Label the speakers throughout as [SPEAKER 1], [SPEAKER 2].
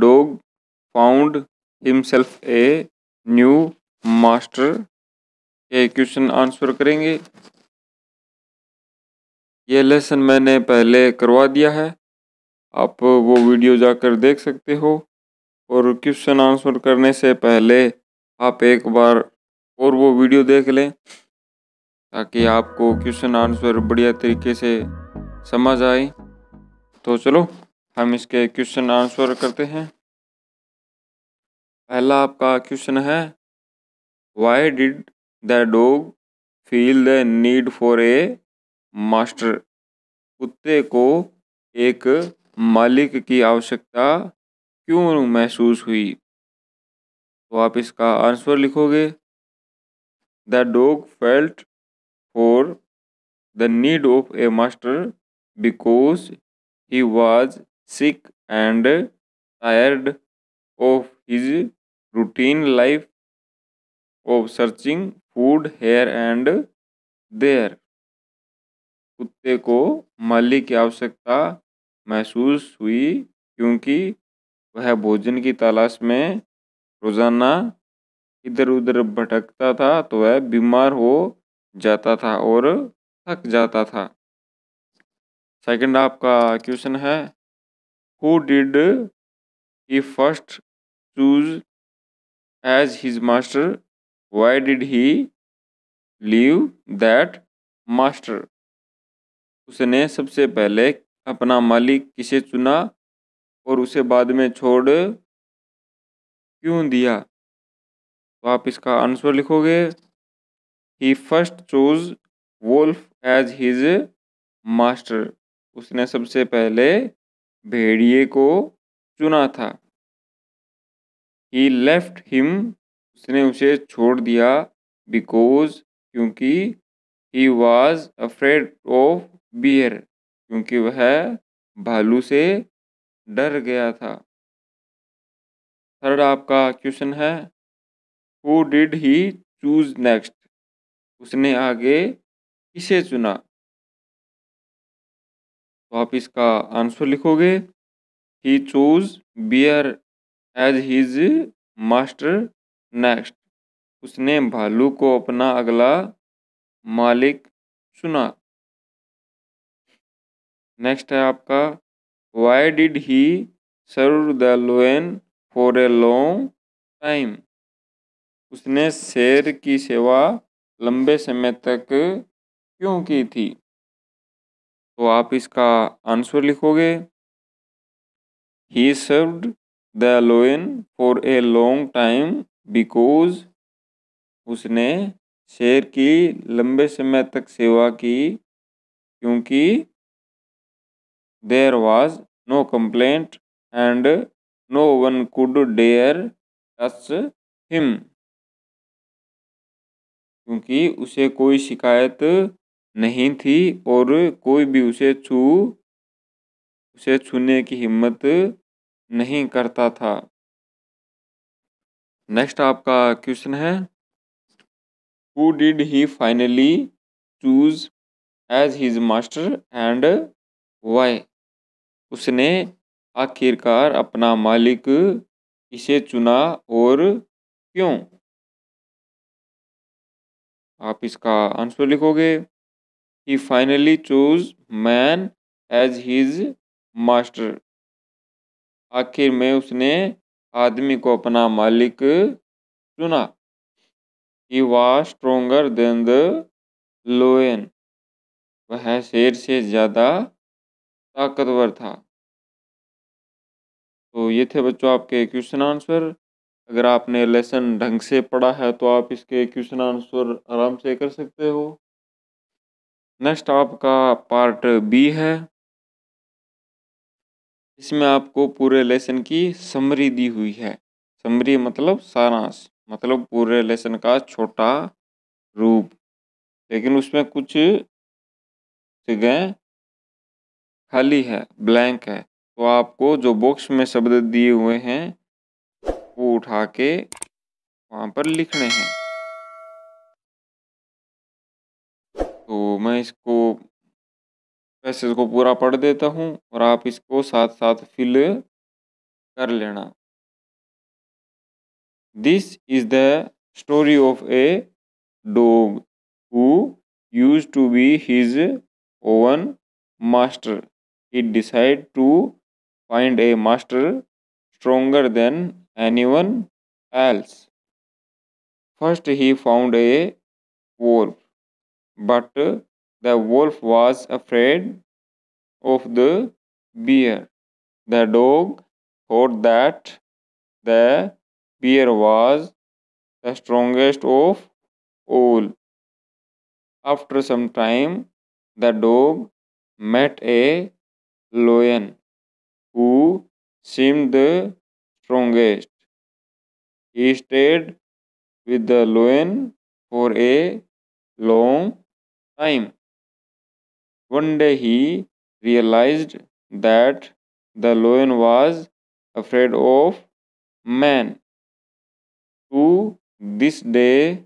[SPEAKER 1] dog found himself a new master
[SPEAKER 2] ये question answer करेंगे ये लेसन मैंने पहले करवा दिया है आप वो वीडियो जाकर देख सकते हो और क्वेश्चन आंसर करने से पहले आप एक बार और वो वीडियो देख लें ताकि आपको क्वेश्चन आंसर बढ़िया तरीके से समझ आए तो चलो हम इसके क्वेश्चन आंसर करते हैं पहला आपका क्वेश्चन है why did the dog feel the need for a master कुत्ते को एक मालिक की आवश्यकता क्यों महसूस हुई तो आप इसका आंसर लिखोगे the dog felt for the need of a master because he was sick and tired of his routine life of searching food here and there कुत्ते को माली की आवश्यकता महसूस हुई क्योंकि वह भोजन की तलाश में रोजाना इधर उधर भटकता था तो वह बीमार हो जाता था और थक जाता था सेकंड आपका क्वेश्चन है who did he first choose as his master why did he leave that master उसने सबसे पहले अपना मालिक किसे चुना और उसे बाद में छोड़ क्यों दिया तो आप इसका आंसर लिखोगे he first choose wolf as his master उसने सबसे पहले भेड़िए को चुना था ही लेफ्ट हिम उसने उसे छोड़ दिया बिकॉज क्योंकि he was afraid of bear क्योंकि वह भालू से डर गया था
[SPEAKER 1] थर्ड आपका क्वेश्चन है who did he choose next उसने आगे किसे चुना
[SPEAKER 2] आप इसका आंसर लिखोगे he choose bear as his master next उसने भालू को अपना अगला मालिक चुना नेक्स्ट है आपका why did he serve the lion for a long time उसने शेर की सेवा लंबे समय तक क्यों की थी तो आप इसका आंसर लिखोगे he served the lion for a long time because उसने शेर की लंबे समय तक सेवा की क्योंकि there was no complaint and no one could dare touch him क्योंकि उसे कोई शिकायत नहीं थी और कोई भी उसे छू उसे छूने की हिम्मत नहीं करता था नेक्स्ट आपका क्वेश्चन है who did he finally choose as his master and why उसने आखिरकार अपना मालिक
[SPEAKER 1] इसे चुना और क्यों
[SPEAKER 2] आप इसका आंसर लिखोगे He finally chose man as his master. आखिर में उसने आदमी को अपना मालिक चुना ही वा स्ट्रोंगर देन द लोयन वह शेर से ज़्यादा ताकतवर था तो ये थे बच्चों आपके क्वेश्चन आंसर अगर आपने लेसन ढंग से पढ़ा है तो आप इसके क्वेश्चन आंसर आराम से कर सकते हो नेक्स्ट आपका पार्ट बी है इसमें आपको पूरे लेसन की समरी दी हुई है समरी मतलब सारांश मतलब पूरे लेसन का छोटा रूप लेकिन उसमें कुछ जगह खाली है ब्लैंक है तो आपको जो बॉक्स में शब्द दिए हुए हैं वो उठा के वहाँ पर लिखने हैं मैं इसको पैसेज को पूरा पढ़ देता हूँ और आप इसको साथ साथ फिल कर लेना this is the story of a dog who use to be his own master it decide to find a master than anyone else first he found a wolf but The wolf was afraid of the bear. The dog thought that
[SPEAKER 1] the bear was the strongest of all. After some time, the dog met a lion who seemed the strongest. He stayed with the lion
[SPEAKER 2] for a long time. One day he realized that the lion was afraid of man. To this day,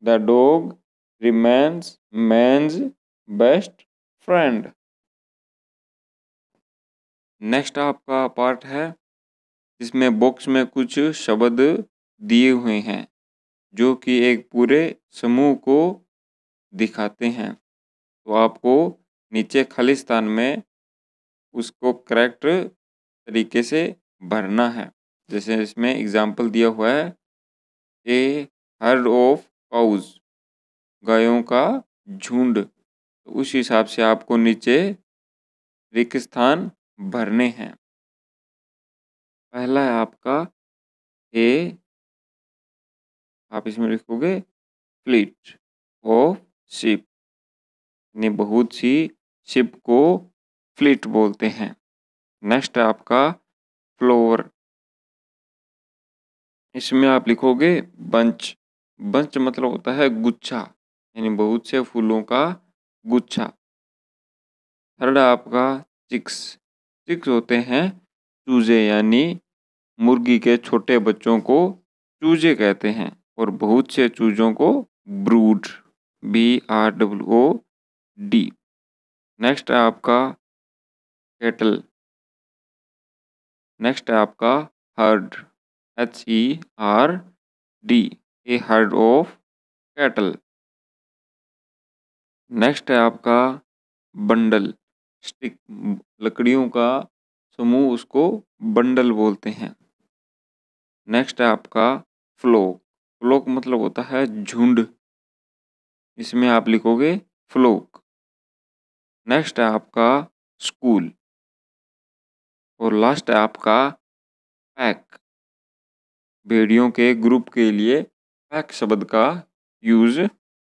[SPEAKER 1] the dog remains man's best friend.
[SPEAKER 2] Next आपका part है जिसमें box में कुछ शब्द दिए हुए हैं जो कि एक पूरे समूह को दिखाते हैं तो आपको नीचे खाली स्थान में उसको करेक्ट तरीके से भरना है जैसे इसमें एग्जाम्पल दिया हुआ है ए हर्ड ऑफ काउज गायों का झुंड तो उस हिसाब से आपको नीचे रिक्त स्थान भरने हैं पहला है
[SPEAKER 1] आपका ए आप इसमें लिखोगे
[SPEAKER 2] फ्लीट ऑफ शिप ने बहुत सी शिप को फ्लीट बोलते हैं नेक्स्ट आपका फ्लोर
[SPEAKER 1] इसमें आप लिखोगे बंच बंच मतलब होता
[SPEAKER 2] है गुच्छा यानी बहुत से फूलों का गुच्छा थर्ड आपका चिक्स चिक्स होते हैं चूजे यानी मुर्गी के छोटे बच्चों को चूजे कहते हैं और बहुत से चूजों को brood B R W O D next है
[SPEAKER 1] आपका केटल नेक्स्ट है आपका herd H E R D a herd of
[SPEAKER 2] cattle next है आपका बंडल स्टिक लकड़ियों का समूह उसको बंडल बोलते हैं नेक्स्ट है आपका फ्लोक फ्लोक मतलब होता है झुंड
[SPEAKER 1] इसमें आप लिखोगे फ्लोक नेक्स्ट है आपका स्कूल और लास्ट है आपका पैक भेड़ियों के ग्रुप के लिए पैक शब्द का यूज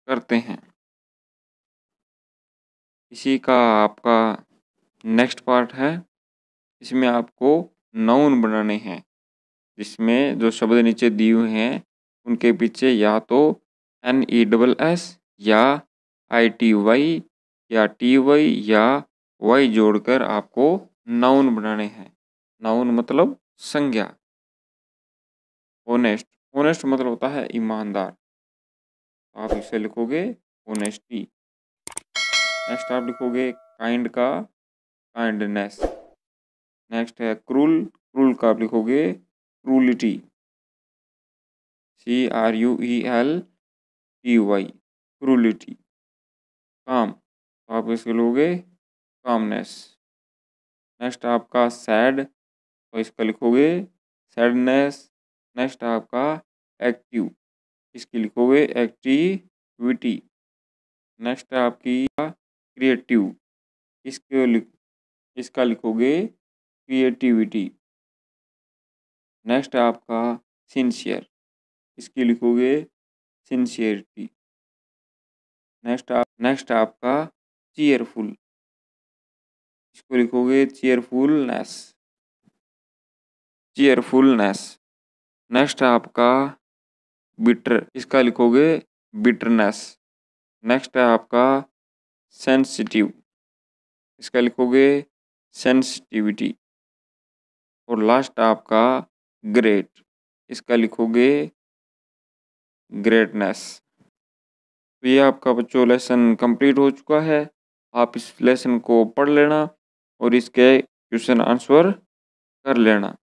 [SPEAKER 2] करते हैं इसी का आपका नेक्स्ट पार्ट है इसमें आपको नाउन बनाने हैं जिसमें जो शब्द नीचे दिए हुए हैं उनके पीछे या तो एन ई डबल एस या आई टी वाई या टी वाई या वाई जोड़कर आपको नाउन बनाने हैं नाउन मतलब संज्ञा ओनेस्ट ओनेस्ट मतलब होता है ईमानदार आप इसे लिखोगे ओनेस्टी नेक्स्ट आप लिखोगे काइंड का काइंडनेस नेक्स्ट है क्रूल क्रूल का आप लिखोगे
[SPEAKER 1] cruelty C R U E L T Y cruelty काम आप इसको लोगे कामनेस
[SPEAKER 2] नेक्स्ट आपका सैड तो इसका लिखोगे सैडनेस नेक्स्ट आपका एक्टिव इसकी लिखोगे एक्टिविटी नेक्स्ट आपकी क्रिएटिव
[SPEAKER 1] इसके लिख इसका लिखोगे क्रिएटिविटी नेक्स्ट आपका सिंसियर इसकी लिखोगे सिंसियरिटी नेक्स्ट आप नेक्स्ट आपका चीयरफुल
[SPEAKER 2] इसको लिखोगे चीयरफुलनेस चीयरफुलनेस नेक्स्ट है आपका बिटर इसका लिखोगे बिटरनेस नेक्स्ट है आपका सेंसिटिव
[SPEAKER 1] इसका लिखोगे सेंसिटिविटी और लास्ट आपका
[SPEAKER 2] ग्रेट इसका लिखोगे ग्रेटनेस तो ये आपका बच्चों लेसन कंप्लीट हो चुका है आप इस लेसन को पढ़ लेना और इसके क्वेश्चन आंसर कर लेना